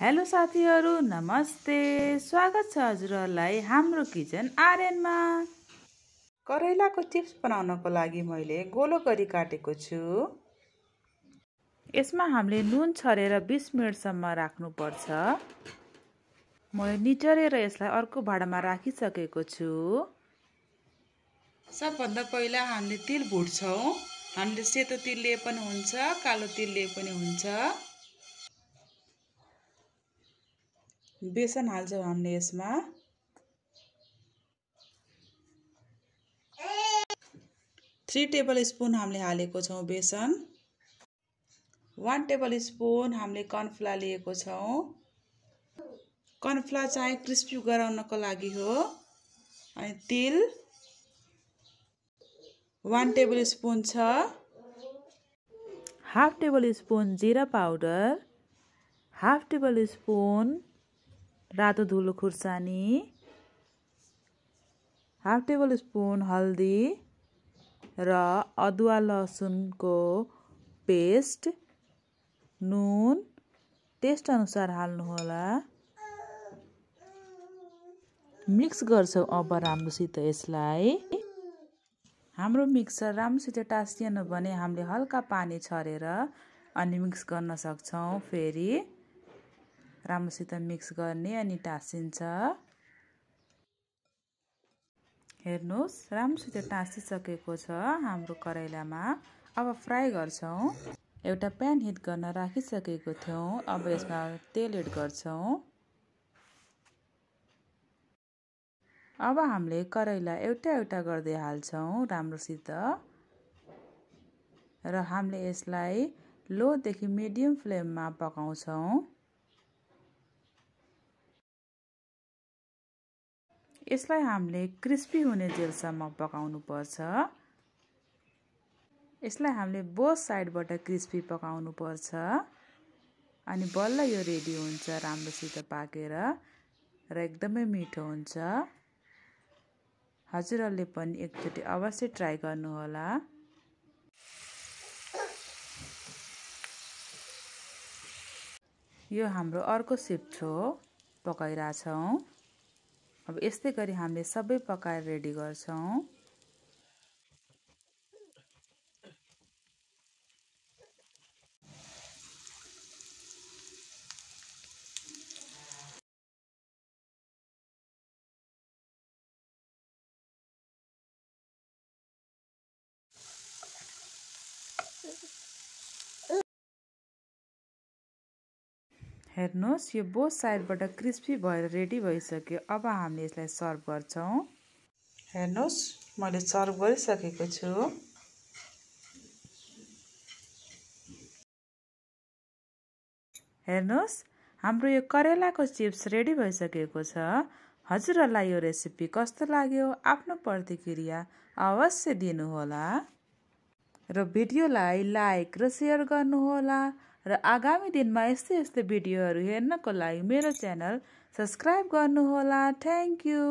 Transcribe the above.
Hello साथीहरू नमस्ते स्वागत छ हजुरहरूलाई हाम्रो किचन आर्यनमा करेलाको चिप्स बनाउनको लागि मैले गोलो गरी काटेको छु यसमा हामीले नुन छरेर बिस मिनटसम्म राख्नुपर्छ मैले निचरेर यसलाई अर्को भाँडामा राखिसकेको छु सबभन्दा पहिला हामीले तिल भुट्छौँ हामीले सेतो तिलले पनि हुन्छ कालो तिलले पनि हुन्छ बेसन हाल्छौँ हामीले यसमा थ्री टेबल स्पुन हामीले हालेको छौँ बेसन वान टेबल स्पुन हामीले कर्नफ्ला लिएको छौँ कर्नफ्ला चाहिँ क्रिस्पी गराउनको लागि हो अनि तिल वान टेबल स्पुन छ हाफ टेबल स्पुन जिरा पाउडर हाफ टेबल स्पुन रातो धुलो खुर्सानी हाफ टेबल स्पुन हल्दी र अदुवा लसुनको पेस्ट नुन टेस्ट अनुसार हाल्नुहोला मिक्स गर्छौँ अब राम्रोसित यसलाई हाम्रो मिक्सर राम्रोसित टाँसिएन भने हामीले हल्का पानी छरेर अनि मिक्स गर्न सक्छौँ फेरि राम्रोसित मिक्स गर्ने अनि टाँसिन्छ हेर्नुहोस् राम्रोसित टाँसिसकेको छ हाम्रो करेलामा अब फ्राई गर्छौँ एउटा प्यान हिट गर्न राखिसकेको थियौँ अब यसमा तेल एड गर्छौँ अब हामीले करैला एउटा एउटा गर्दै हाल्छौँ राम्रोसित र हामीले यसलाई लोदेखि मिडियम फ्लेममा पकाउँछौँ यसलाई हामीले क्रिस्पी हुने जेलसम्म पकाउनुपर्छ यसलाई हामीले बोथ साइडबाट क्रिस्पी पकाउनुपर्छ अनि बल्ल यो रेडी हुन्छ राम्रोसित पाकेर र एकदमै मिठो हुन्छ हजुरहरूले पनि एकचोटि अवश्य ट्राई गर्नुहोला यो हाम्रो अर्को सिफ्ट हो पकाइरहेछौँ अब यस्तै गरी हामीले सबै पकाएर रेडी गर्छौँ Thank you. हेर्नुहोस् यो बोथ साइडबाट क्रिस्पी भएर रेडी भइसक्यो अब हामी यसलाई सर्भ गर्छौँ हेर्नुहोस् मैले सर्भ गरिसकेको छु हेर्नुहोस् हाम्रो यो करेलाको चिप्स रेडी भइसकेको छ हजुरहरूलाई यो रेसिपी कस्तो लाग्यो आफ्नो प्रतिक्रिया अवश्य दिनुहोला र भिडियोलाई लाइक र सेयर गर्नुहोला र आगामी दिनमा यस्तै यस्तै भिडियोहरू हेर्नको लागि मेरो च्यानल सब्सक्राइब गर्नुहोला थ्याङ्क यू